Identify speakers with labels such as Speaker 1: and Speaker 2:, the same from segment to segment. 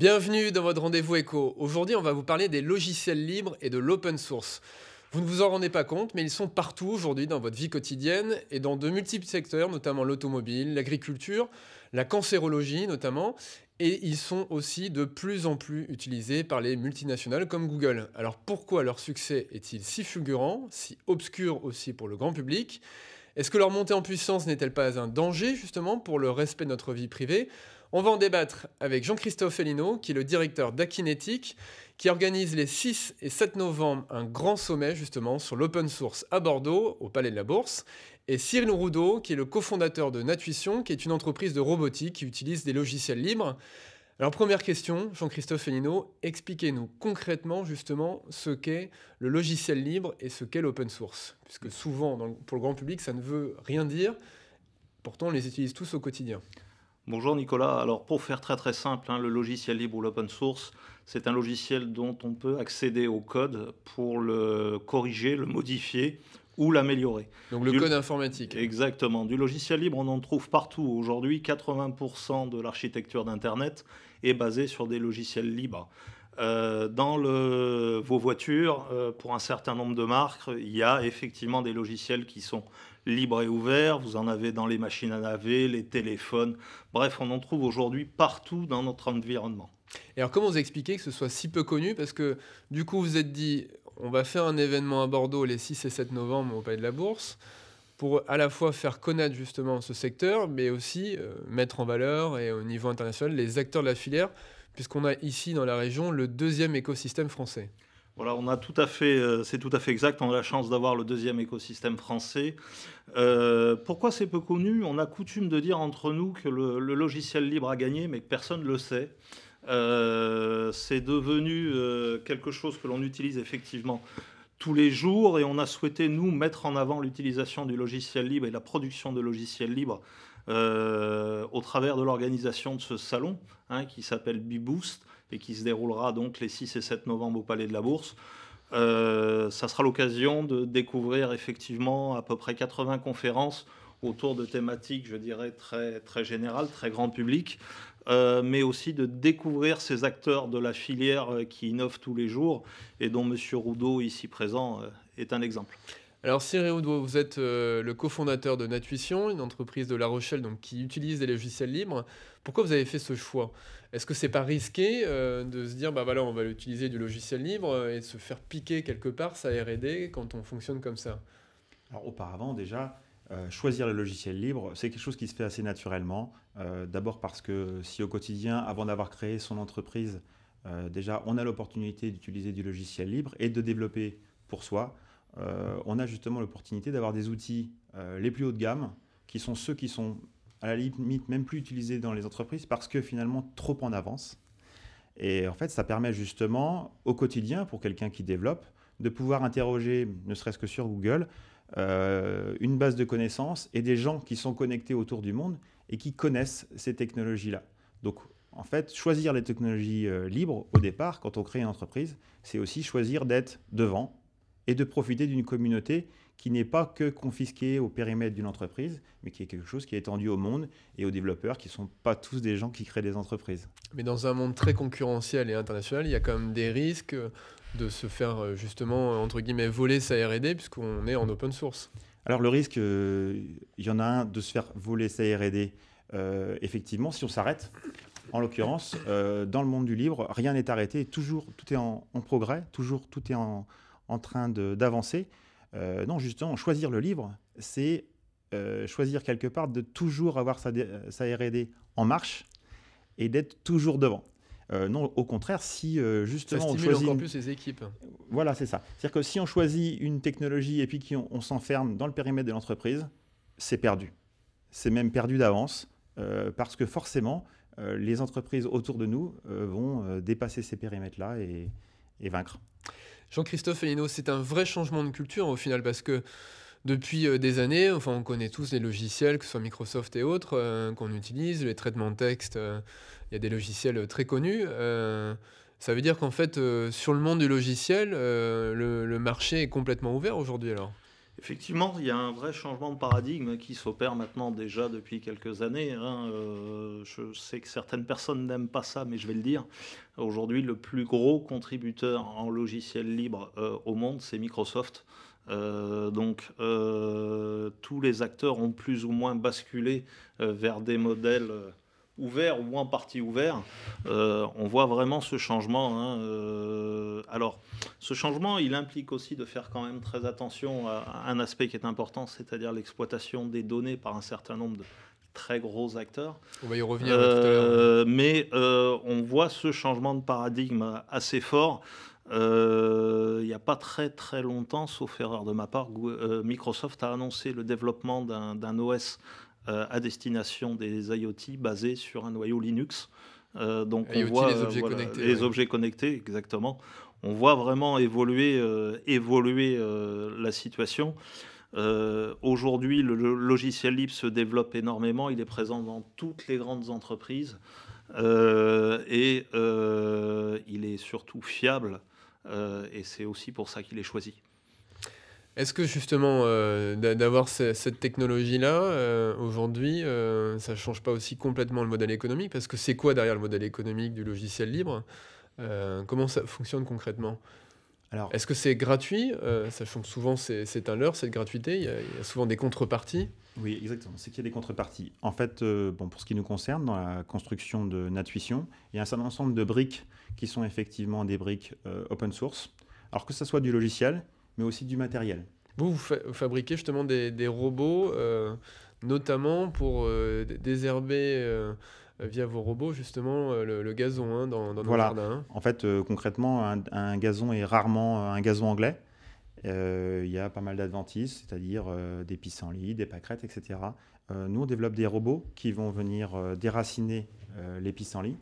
Speaker 1: Bienvenue dans votre rendez-vous éco. Aujourd'hui, on va vous parler des logiciels libres et de l'open source. Vous ne vous en rendez pas compte, mais ils sont partout aujourd'hui dans votre vie quotidienne et dans de multiples secteurs, notamment l'automobile, l'agriculture, la cancérologie notamment, et ils sont aussi de plus en plus utilisés par les multinationales comme Google. Alors pourquoi leur succès est-il si fulgurant, si obscur aussi pour le grand public Est-ce que leur montée en puissance n'est-elle pas un danger justement pour le respect de notre vie privée on va en débattre avec Jean-Christophe Elino, qui est le directeur d'Akinetic, qui organise les 6 et 7 novembre un grand sommet justement sur l'open source à Bordeaux, au Palais de la Bourse, et Cyril Roudot, qui est le cofondateur de Natuition, qui est une entreprise de robotique qui utilise des logiciels libres. Alors première question, Jean-Christophe Elino, expliquez-nous concrètement justement ce qu'est le logiciel libre et ce qu'est l'open source, puisque souvent pour le grand public ça ne veut rien dire, pourtant on les utilise tous au quotidien.
Speaker 2: Bonjour Nicolas. Alors pour faire très très simple, hein, le logiciel libre ou l'open source, c'est un logiciel dont on peut accéder au code pour le corriger, le modifier ou l'améliorer. Donc le code informatique. Exactement. Du logiciel libre, on en trouve partout. Aujourd'hui, 80% de l'architecture d'Internet est basée sur des logiciels libres. Euh, dans vos voitures, euh, pour un certain nombre de marques, il y a effectivement des logiciels qui sont libres et ouverts. Vous en avez dans les machines à laver, les
Speaker 1: téléphones. Bref, on en trouve aujourd'hui partout dans notre environnement. Et alors comment vous expliquez que ce soit si peu connu Parce que du coup, vous êtes dit, on va faire un événement à Bordeaux les 6 et 7 novembre au Palais de la Bourse pour à la fois faire connaître justement ce secteur, mais aussi euh, mettre en valeur et au niveau international les acteurs de la filière puisqu'on a ici dans la région le deuxième écosystème français.
Speaker 2: Voilà, on a tout à fait, euh, c'est tout à fait exact. On a la chance d'avoir le deuxième écosystème français. Euh, pourquoi c'est peu connu On a coutume de dire entre nous que le, logiciel libre a gagné, mais que personne ne le sait. Euh, c'est devenu quelque chose que l'on utilise effectivement tous les jours et on a souhaité, nous, mettre en avant l'utilisation du logiciel libre et la production de logiciels libres euh, au travers de l'organisation de ce salon hein, qui s'appelle BiBoost et qui se déroulera donc les 6 et 7 novembre au Palais de la Bourse. Euh, ça sera l'occasion de découvrir effectivement à peu près 80 conférences autour de thématiques, je dirais, très, très générales, très grand public, euh, mais aussi de découvrir ces acteurs de la filière
Speaker 1: qui innovent tous les jours et dont M. Roudot, ici présent, est un exemple. Alors Cyril vous êtes euh, le cofondateur de Natuition, une entreprise de La Rochelle donc, qui utilise des logiciels libres. Pourquoi vous avez fait ce choix Est-ce que c'est pas risqué euh, de se dire bah voilà on va utiliser du logiciel libre euh, et de se faire piquer quelque part sa R&D quand on fonctionne comme ça Alors auparavant déjà,
Speaker 3: choisir le logiciel libre, c'est quelque chose qui se fait assez naturellement. D'abord parce que si au quotidien, avant d'avoir créé son entreprise, déjà on a l'opportunité d'utiliser du logiciel libre et de développer pour soi, euh, on a justement l'opportunité d'avoir des outils euh, les plus hauts de gamme, qui sont ceux qui sont à la limite même plus utilisés dans les entreprises parce que finalement trop en avance. Et en fait, ça permet justement au quotidien, pour quelqu'un qui développe, de pouvoir interroger, ne serait-ce que sur Google, euh, une base de connaissances et des gens qui sont connectés autour du monde et qui connaissent ces technologies-là. Donc, en fait, choisir les technologies libres au départ, quand on crée une entreprise, c'est aussi choisir d'être devant et de profiter d'une communauté qui n'est pas que confisquée au périmètre d'une entreprise, mais qui est quelque chose qui est étendu au monde et aux développeurs qui ne sont pas tous des gens qui créent des entreprises.
Speaker 1: Mais dans un monde très concurrentiel et international, il y a quand même des risques de se faire euh, justement, entre guillemets, voler sa RD puisqu'on est en open source.
Speaker 3: Alors le risque, euh, il y en a un de se faire voler sa RD. Euh, effectivement, si on s'arrête, en l'occurrence, dans le monde du libre, rien n'est arrêté, toujours tout est en, en progrès, toujours tout est en, en train d'avancer. Euh, non, justement, choisir le livre, c'est euh, choisir quelque part de toujours avoir sa, sa RD en marche et d'être toujours devant. Euh, non, au contraire, si justement on choisit encore plus les équipes. Voilà, c'est ça. C'est-à-dire que si on choisit une technologie et puis qu'on on, s'enferme dans le périmètre de l'entreprise, c'est perdu. C'est même perdu d'avance parce que forcément, les entreprises autour de nous vont dépasser ces périmètres-là et, et vaincre.
Speaker 1: Jean-Christophe Elino, c'est un vrai changement de culture au final parce que depuis euh, des années, enfin, on connaît tous les logiciels, que ce soit Microsoft et autres, euh, qu'on utilise, les traitements de texte, euh, il y a des logiciels très connus. ça veut dire qu'en fait, sur le monde du logiciel, le marché est complètement ouvert aujourd'hui alors Effectivement,
Speaker 2: il y a un vrai changement de paradigme qui s'opère maintenant déjà depuis quelques années. Hein. Euh, je sais que certaines personnes n'aiment pas ça, mais je vais le dire. Aujourd'hui, le plus gros contributeur en logiciel libre euh, au monde, c'est Microsoft. Euh, donc tous les acteurs ont plus ou moins basculé vers des modèles ouvert ou en partie ouvert, euh, on voit vraiment ce changement. Hein, euh, alors, ce changement, il implique aussi de faire quand même très attention à un aspect qui est important, c'est-à-dire l'exploitation des données par un certain nombre de très gros acteurs.
Speaker 1: On va y revenir tout à
Speaker 2: l'heure. Euh, mais on voit ce changement de paradigme assez fort. Il n'y a pas très très longtemps, sauf erreur de ma part, Microsoft a annoncé le développement d'un OS euh, à destination des IoT basés sur un noyau Linux. Euh, donc on voit les euh, objets, connectés, les objets connectés, exactement. On voit vraiment évoluer, évoluer la situation. Aujourd'hui, le, logiciel libre se développe énormément. Il est présent dans toutes les grandes entreprises et il est surtout fiable. et c'est aussi pour ça qu'il est choisi.
Speaker 1: Est-ce que justement euh, d'avoir cette technologie-là euh, aujourd'hui, euh, ça ne change pas aussi complètement le modèle économique Parce que c'est quoi derrière le modèle économique du logiciel libre Comment ça fonctionne concrètement Alors, Est-ce que c'est gratuit Sachant que souvent c'est un leurre, cette gratuité, il y, a, souvent des contreparties. Oui, exactement, c'est qu'il y a des contreparties.
Speaker 3: En fait, bon, pour ce qui nous concerne, dans la construction de Natuition, il y a un certain ensemble de briques qui sont effectivement des briques open source. Alors que ça soit du logiciel, mais aussi du matériel.
Speaker 1: Vous, fabriquez justement des, robots, euh, notamment pour euh, désherber euh, via vos robots justement le, gazon hein, dans, dans nos voilà. Hein.
Speaker 3: En fait, concrètement, un, un, gazon est rarement un gazon anglais. Il y a pas mal d'adventices, c'est-à-dire des pissenlits, des pâquerettes, etc. nous, on développe des robots qui vont venir déraciner les pissenlits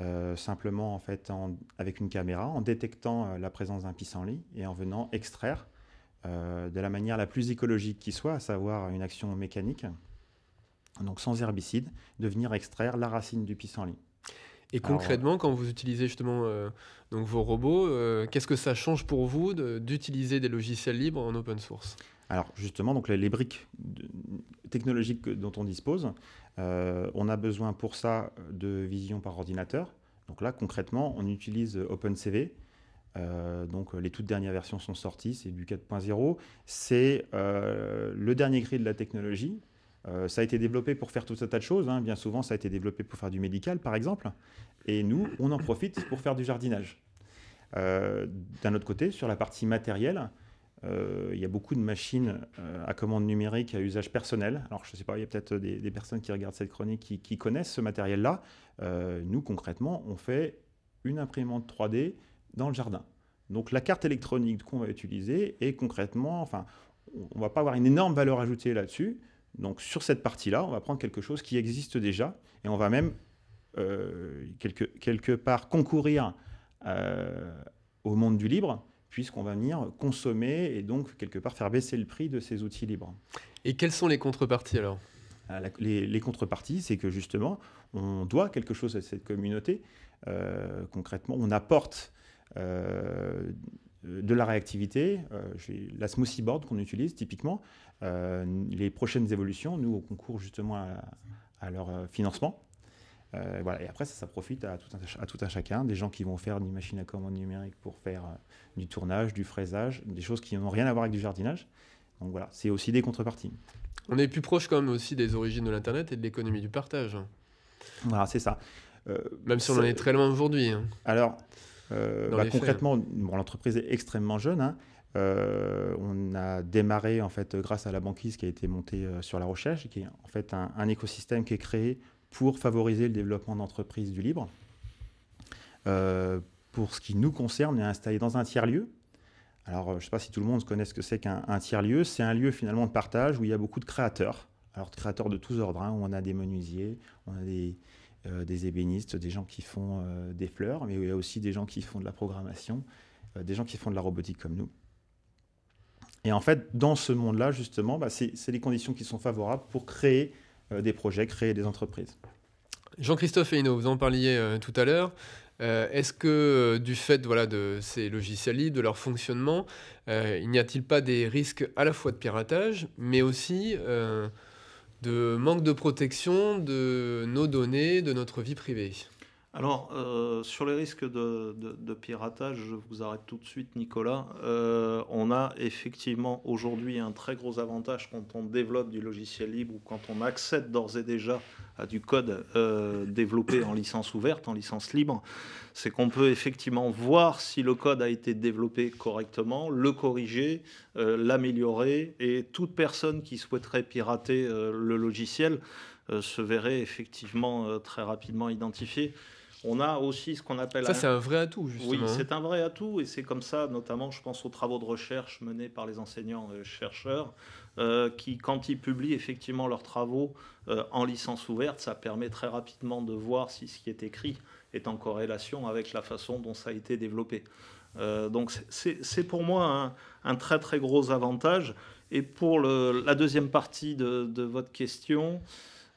Speaker 3: euh, simplement en fait avec une caméra, en détectant euh, la présence d'un pissenlit et en venant extraire euh, de la manière la plus écologique qui soit, à savoir une action mécanique, donc sans herbicide, de venir extraire la racine du pissenlit. Et concrètement,
Speaker 1: quand vous utilisez justement donc vos robots, qu'est-ce que ça change pour vous d'utiliser des logiciels libres en open source
Speaker 3: alors justement, donc les briques technologiques dont on dispose, euh, on a besoin pour ça de vision par ordinateur. Donc là, concrètement, on utilise OpenCV. Euh, donc les toutes dernières versions sont sorties, c'est du 4.0. C'est euh, le dernier cri de la technologie. ça a été développé pour faire tout un tas de choses. Hein. Bien souvent, ça a été développé pour faire du médical, par exemple. Et nous, on en profite pour faire du jardinage. D'un autre côté, sur la partie matérielle, euh, il y a beaucoup de machines euh, à commande numérique à usage personnel. Alors, je ne sais pas, il y a peut-être des, personnes qui regardent cette chronique qui, connaissent ce matériel-là. Euh, nous, concrètement, on fait une imprimante 3D dans le jardin. Donc, la carte électronique qu'on va utiliser est concrètement, enfin, on ne va pas avoir une énorme valeur ajoutée là-dessus. Donc, sur cette partie-là, on va prendre quelque chose qui existe déjà et on va même, quelque, quelque part, concourir au monde du libre puisqu'on va venir consommer et donc quelque part faire baisser le prix de ces outils libres.
Speaker 1: Et quelles sont les contreparties alors ah,
Speaker 3: les, contreparties, c'est que justement, on doit quelque chose à cette communauté. Euh, concrètement, on apporte euh, de la réactivité. Euh, la smoothie board qu'on utilise typiquement, euh, les prochaines évolutions, nous, on concourt justement à leur financement. Euh, et après, ça, profite à tout, un, à chacun, des gens qui vont faire des machines à commande numérique pour faire euh, du tournage, du fraisage, des choses qui n'ont rien à voir avec du jardinage. Donc voilà, c'est aussi des contreparties.
Speaker 1: On est plus proche quand même aussi des origines de l'Internet et de l'économie du partage.
Speaker 3: Voilà, c'est ça. Euh, même si on en est très
Speaker 1: loin aujourd'hui. Hein. Alors,
Speaker 3: bah, concrètement, l'entreprise est extrêmement jeune. Hein. on a démarré en fait grâce à la banquise qui a été montée sur la recherche, qui est en fait un, un écosystème qui est créé pour favoriser le développement d'entreprises du libre. Euh, pour ce qui nous concerne, on est installé dans un tiers-lieu. Alors, euh, je ne sais pas si tout le monde connaît ce que c'est qu'un tiers-lieu. C'est un lieu finalement de partage où il y a beaucoup de créateurs. Alors, créateurs de tous ordres. Hein. où on a des menuisiers, on a des, euh, ébénistes, des gens qui font des fleurs, mais il y a aussi des gens qui font de la programmation, des gens qui font de la robotique comme nous. Et en fait, dans ce monde-là, justement, bah, c'est les conditions qui sont favorables pour créer euh, des projets, créer des entreprises.
Speaker 1: Jean-Christophe Heino, vous en parliez euh, tout à l'heure. Euh, est-ce que du fait voilà, de ces logiciels de leur fonctionnement, il n'y a-t-il pas des risques à la fois de piratage, mais aussi de manque de protection de nos données, de notre vie privée
Speaker 2: alors, euh, sur les risques de, piratage, je vous arrête tout de suite, Nicolas. Euh, on a effectivement aujourd'hui un très gros avantage quand on développe du logiciel libre ou quand on accède d'ores et déjà à du code euh, développé en licence ouverte, en licence libre. C'est qu'on peut effectivement voir si le code a été développé correctement, le corriger, l'améliorer. Et toute personne qui souhaiterait pirater le logiciel se verrait effectivement très rapidement identifiée. On a aussi ce qu'on appelle... Ça, c'est un vrai
Speaker 1: atout, justement. Oui, hein. c'est
Speaker 2: un vrai atout, et c'est comme ça, notamment, je pense aux travaux de recherche menés par les enseignants-chercheurs, euh, qui, quand ils publient effectivement leurs travaux euh, en licence ouverte, ça permet très rapidement de voir si ce qui est écrit est en corrélation avec la façon dont ça a été développé. Euh, donc c'est pour moi un, très très gros avantage. Et pour la deuxième partie de votre question,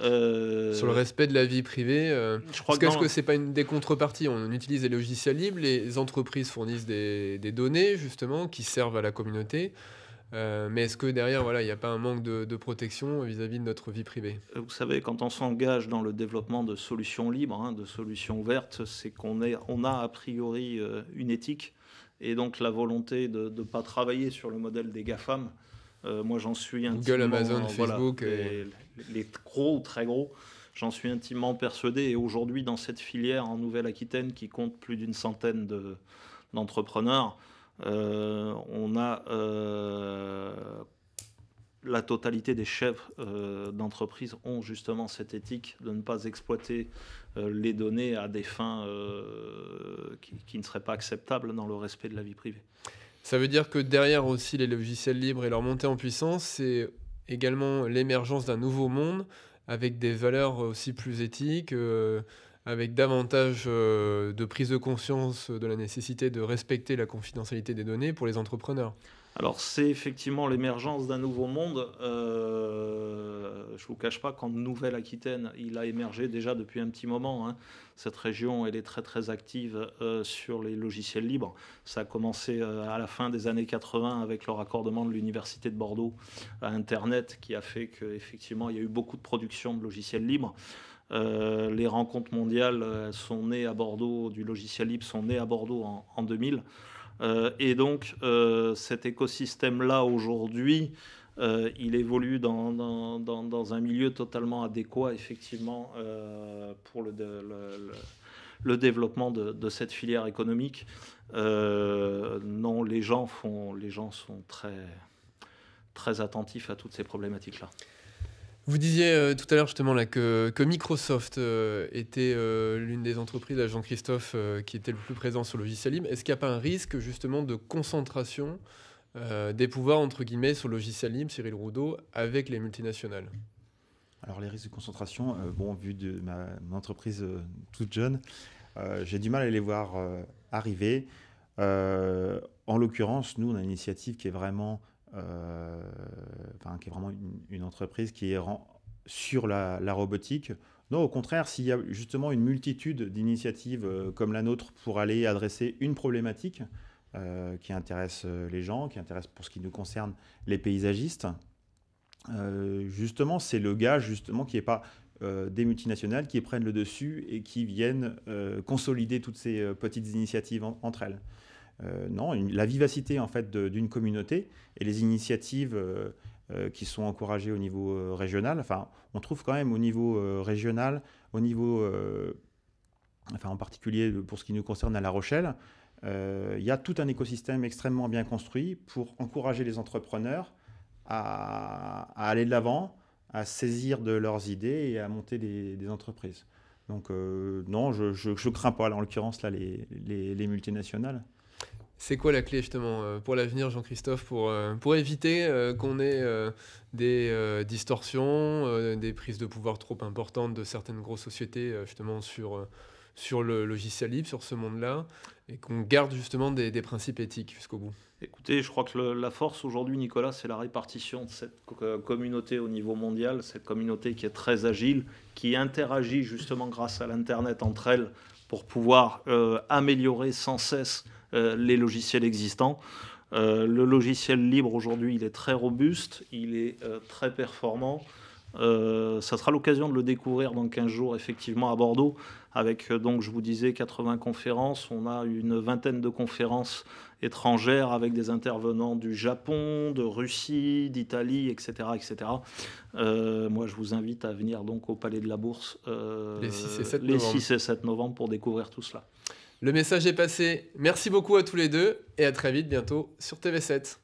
Speaker 2: euh, sur le respect
Speaker 1: de la vie privée, est euh, je crois que c'est pas une des contreparties. On utilise des logiciels libres, les entreprises fournissent des, données justement qui servent à la communauté. Euh, mais est-ce que derrière, voilà, il n'y a pas un manque de, protection vis-à-vis de notre vie privée
Speaker 2: Vous savez, quand on s'engage dans le développement de solutions libres, hein, de solutions ouvertes, c'est qu'on a a priori une éthique et donc la volonté de ne pas travailler sur le modèle des GAFAM euh, moi, j'en suis Google, Amazon, Facebook. Les, euh. gros très gros, j'en suis intimement persuadé. Et aujourd'hui, dans cette filière en Nouvelle-Aquitaine qui compte plus d'une centaine d'entrepreneurs, euh, on a la totalité des chefs d'entreprise ont justement cette éthique de ne pas exploiter les données à des fins qui, qui ne seraient pas
Speaker 1: acceptables dans le respect de la vie privée. Ça veut dire que derrière aussi les logiciels libres et leur montée en puissance, c'est également l'émergence d'un nouveau monde avec des valeurs aussi plus éthiques. Euh, avec davantage euh, de prise de conscience de la nécessité de respecter la confidentialité des données pour les entrepreneurs Alors c'est
Speaker 2: effectivement l'émergence d'un nouveau monde. Euh, je ne vous cache pas qu'en Nouvelle-Aquitaine, il a émergé déjà depuis un petit moment. Hein. Cette région, elle est très très active euh, sur les logiciels libres. Ça a commencé à la fin des années 80 avec le raccordement de l'Université de Bordeaux à Internet qui a fait qu'effectivement, il y a eu beaucoup de production de logiciels libres. Euh, les rencontres mondiales euh, sont nées à Bordeaux, du logiciel libre sont nées à Bordeaux en, 2000. Euh, et donc cet écosystème-là aujourd'hui, il évolue dans, un milieu totalement adéquat effectivement pour le, développement de, cette filière économique. non, les gens, font, les gens sont très attentifs à toutes ces problématiques-là.
Speaker 1: Vous disiez euh, tout à l'heure justement là, que, Microsoft euh, était euh, l'une des entreprises, à Jean-Christophe, qui était le plus présent sur Logisalim. logiciel Est-ce qu'il n'y a pas un risque justement de concentration des pouvoirs, entre guillemets, sur Logisalim, logiciel Cyril Roudot, avec les multinationales
Speaker 3: Alors les risques de concentration, bon, vu de ma, entreprise toute jeune, j'ai du mal à les voir arriver. en l'occurrence, nous, on a une initiative qui est vraiment euh, qui est vraiment une, entreprise qui est sur la, robotique. Non, au contraire, s'il y a justement une multitude d'initiatives euh, comme la nôtre pour aller adresser une problématique euh, qui intéresse les gens, qui intéresse pour ce qui nous concerne les paysagistes, justement, c'est le gars justement qui n'est pas des multinationales qui prennent le dessus et qui viennent consolider toutes ces petites initiatives entre elles. Euh, non, la vivacité en fait d'une communauté et les initiatives euh, euh, qui sont encouragées au niveau régional. Enfin, on trouve quand même au niveau régional, au niveau, enfin en particulier pour ce qui nous concerne à La Rochelle, il y a tout un écosystème extrêmement bien construit pour encourager les entrepreneurs à, aller de l'avant, à saisir de leurs idées et à monter des, entreprises. Donc non, je ne crains pas, en l'occurrence, les, les multinationales.
Speaker 1: C'est quoi la clé justement euh, pour l'avenir, Jean-Christophe, pour, euh, pour éviter euh, qu'on ait des distorsions, des prises de pouvoir trop importantes de certaines grosses sociétés justement sur, sur le logiciel libre, sur ce monde-là, et qu'on garde justement des, des principes éthiques jusqu'au bout
Speaker 2: Écoutez, je crois que la force aujourd'hui, Nicolas, c'est la répartition de cette communauté au niveau mondial, cette communauté qui est très agile, qui interagit justement grâce à l'Internet entre elles pour pouvoir améliorer sans cesse euh, les logiciels existants. Euh, le logiciel libre aujourd'hui, il est très robuste, il est euh, très performant. ça sera l'occasion de le découvrir dans 15 jours, effectivement, à Bordeaux, avec, donc, je vous disais, 80 conférences. On a une vingtaine de conférences étrangères avec des intervenants du Japon, de Russie, d'Italie, etc. etc. moi, je vous invite à venir donc au Palais de la Bourse les 6 et 7 novembre pour découvrir tout cela.
Speaker 1: Le message est passé. Merci beaucoup à tous les deux et à très vite bientôt sur TV7.